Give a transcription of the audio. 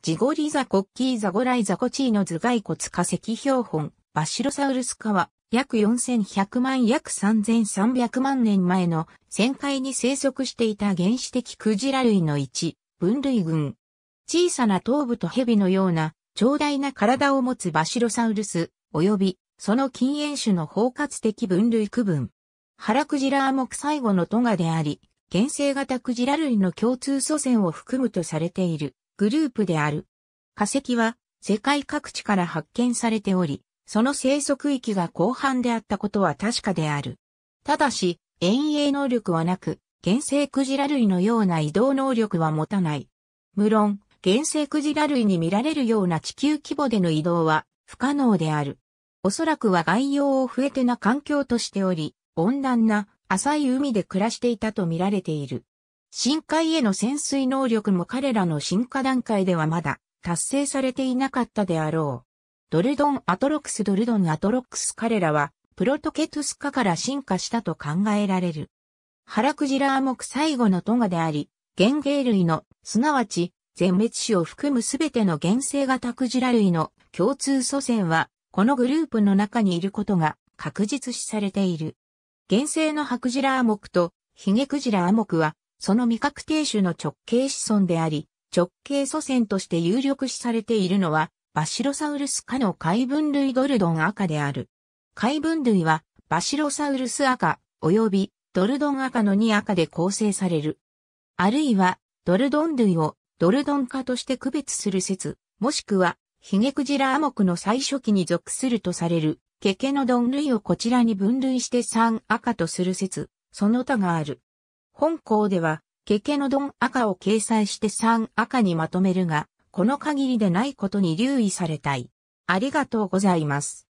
ジゴリザコッキーザゴライザコチーノ頭蓋骨化石標本、バシロサウルス科は、約4100万約3300万年前の旋回に生息していた原始的クジラ類の一、分類群。小さな頭部と蛇のような、長大な体を持つバシロサウルス、及び、その禁煙種の包括的分類区分。ラクジラは目最後のトガであり、原生型クジラ類の共通祖先を含むとされている。グループである。化石は世界各地から発見されており、その生息域が広範であったことは確かである。ただし、遠泳能力はなく、原生クジラ類のような移動能力は持たない。無論、原生クジラ類に見られるような地球規模での移動は不可能である。おそらくは外洋を増えてな環境としており、温暖な浅い海で暮らしていたと見られている。深海への潜水能力も彼らの進化段階ではまだ達成されていなかったであろう。ドルドン・アトロクスドルドン・アトロクス彼らはプロトケトゥスカから進化したと考えられる。ハラクジラモ目最後のトガであり、原芸類の、すなわち全滅種を含むすべての原生型クジラ類の共通祖先は、このグループの中にいることが確実視されている。原生のハクジラアモクとヒゲクジラアモクはその未確定種の直径子孫であり、直径祖先として有力視されているのは、バシロサウルス科の海分類ドルドン赤である。海分類は、バシロサウルス赤、及びドルドン赤の2赤で構成される。あるいは、ドルドン類をドルドン科として区別する説、もしくは、ヒゲクジラモ目の最初期に属するとされる、ケケのドン類をこちらに分類して3赤とする説、その他がある。本校では、ケケのドン赤を掲載して3赤にまとめるが、この限りでないことに留意されたい。ありがとうございます。